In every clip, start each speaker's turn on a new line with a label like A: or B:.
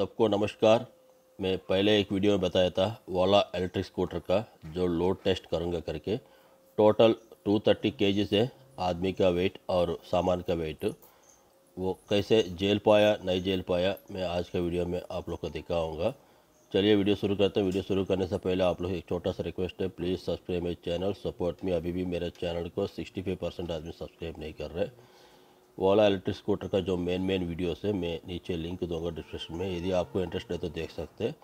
A: सबको नमस्कार मैं पहले एक वीडियो में बताया था वाला इलेक्ट्रिक स्कूटर का जो लोड टेस्ट करूँगा करके टोटल 230 थर्टी है आदमी का वेट और सामान का वेट वो कैसे जेल पाया नहीं जेल पाया मैं आज का वीडियो में आप लोग को दिखाऊँगा चलिए वीडियो शुरू करते हैं वीडियो शुरू करने से पहले आप लोग एक छोटा सा रिक्वेस्ट है प्लीज़ सब्सक्राइब मेरे चैनल सपोर्ट में अभी भी मेरे चैनल को सिक्सटी आदमी सब्सक्राइब नहीं कर रहे ओला वाला इलेक्ट्रिक स्कूटर का जो मेन मेन वीडियोस है मैं नीचे लिंक दूंगा डिस्क्रिप्शन में यदि आपको इंटरेस्ट है तो देख सकते हैं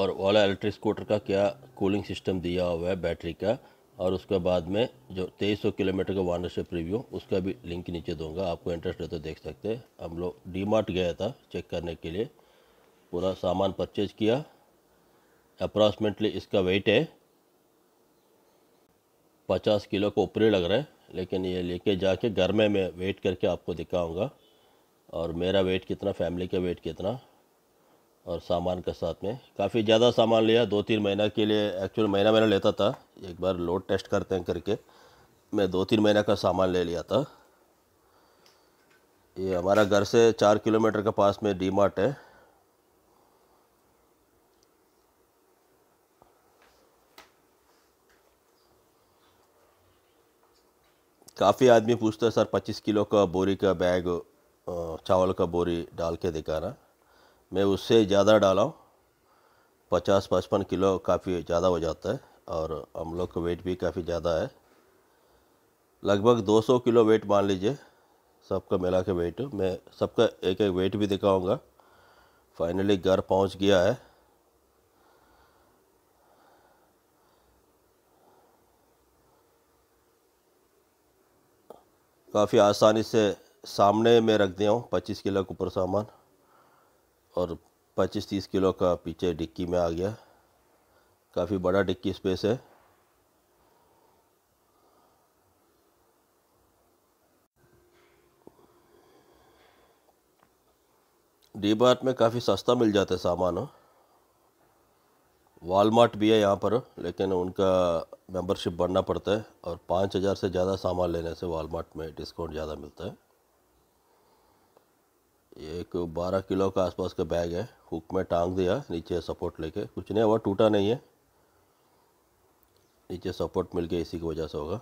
A: और ओला इलेक्ट्रिक स्कूटर का क्या कूलिंग सिस्टम दिया हुआ है बैटरी का और उसके बाद में जो 2300 किलोमीटर का वानरशिप रिव्यू उसका भी लिंक नीचे दूंगा आपको इंटरेस्ट है तो देख सकते हम लोग डी मार्ट गया था चेक करने के लिए पूरा सामान परचेज किया अप्रॉक्सीमेटली इसका वेट है पचास किलो का ऊपर लग रहा है लेकिन ये लेके जाके घर में मैं वेट करके आपको दिखाऊंगा और मेरा वेट कितना फैमिली का वेट कितना और सामान के साथ में काफ़ी ज़्यादा सामान लिया दो तीन महीना के लिए एक्चुअल महीना महीना लेता था एक बार लोड टेस्ट करते हैं करके मैं दो तीन महीना का सामान ले लिया था ये हमारा घर से चार किलोमीटर के पास में डी मार्ट है काफ़ी आदमी पूछता है सर पच्चीस किलो का बोरी का बैग चावल का बोरी डाल के दिखाना मैं उससे ज़्यादा डाला हूँ पचास पचपन किलो काफ़ी ज़्यादा हो जाता है और हम लोग का वेट भी काफ़ी ज़्यादा है लगभग 200 किलो वेट मान लीजिए सबका मिला के वेट मैं सबका एक एक वेट भी दिखाऊंगा फाइनली घर पहुंच गया है काफ़ी आसानी से सामने में रख दिया हूँ पच्चीस किलो का ऊपर सामान और पच्चीस तीस किलो का पीछे डिक्की में आ गया काफ़ी बड़ा डिक्की स्पेस है डी में काफ़ी सस्ता मिल जाता है सामान हाँ। वालमार्ट भी है यहाँ पर लेकिन उनका मेंबरशिप बढ़ना पड़ता है और पाँच हज़ार से ज़्यादा सामान लेने से वालमार्ट में डिस्काउंट ज़्यादा मिलता है एक बारह किलो का आसपास का बैग है हुक में टांग दिया नीचे सपोर्ट लेके कुछ नहीं हुआ टूटा नहीं है नीचे सपोर्ट मिल गया इसी की वजह से होगा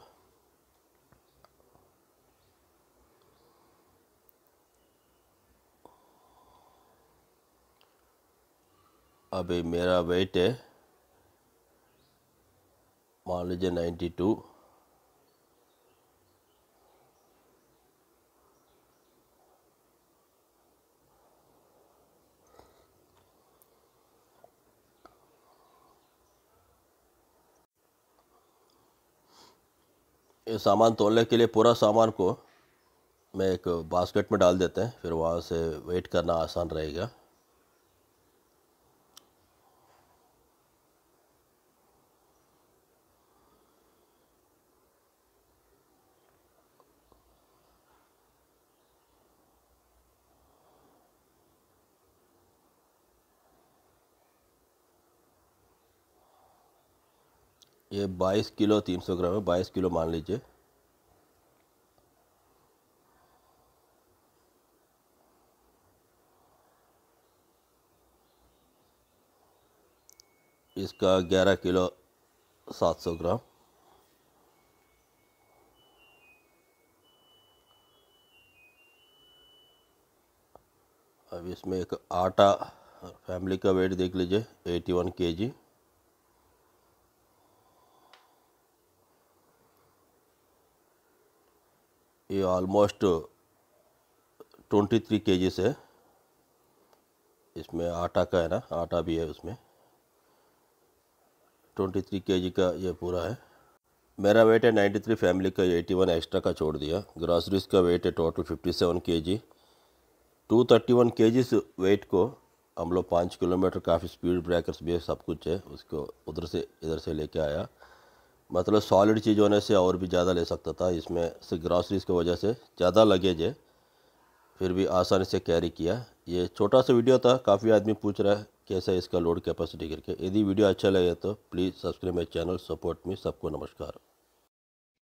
A: अभी मेरा वेट है मान लीजिए नाइन्टी टू ये सामान तोलने के लिए पूरा सामान को मैं एक बास्केट में डाल देते हैं फिर वहाँ से वेट करना आसान रहेगा ये 22 किलो 300 ग्राम है 22 किलो मान लीजिए इसका 11 किलो 700 ग्राम अब इसमें एक आटा फैमिली का वेट देख लीजिए 81 केजी ये ऑलमोस्ट ट्वेंटी थ्री के जी से इसमें आटा का है ना आटा भी है उसमें ट्वेंटी थ्री के जी का ये पूरा है मेरा वेट है नाइन्टी थ्री फैमिली का एटी वन एक्स्ट्रा का छोड़ दिया ग्रॉसरीज का वेट है टोटल फिफ्टी सेवन के जी टू थर्टी वन के जी वेट को हम लोग पाँच किलोमीटर काफ़ी स्पीड ब्रेकर्स भी है सब कुछ है उसको उधर से इधर से लेके आया मतलब सॉलिड चीज़ होने से और भी ज़्यादा ले सकता था इसमें से ग्रॉसरीज़ की वजह से ज़्यादा लगेज है फिर भी आसानी से कैरी किया ये छोटा सा वीडियो था काफ़ी आदमी पूछ रहा है कैसा इसका लोड कैपेसिटी करके यदि वीडियो अच्छा लगे तो please subscribe my channel support me सबको नमस्कार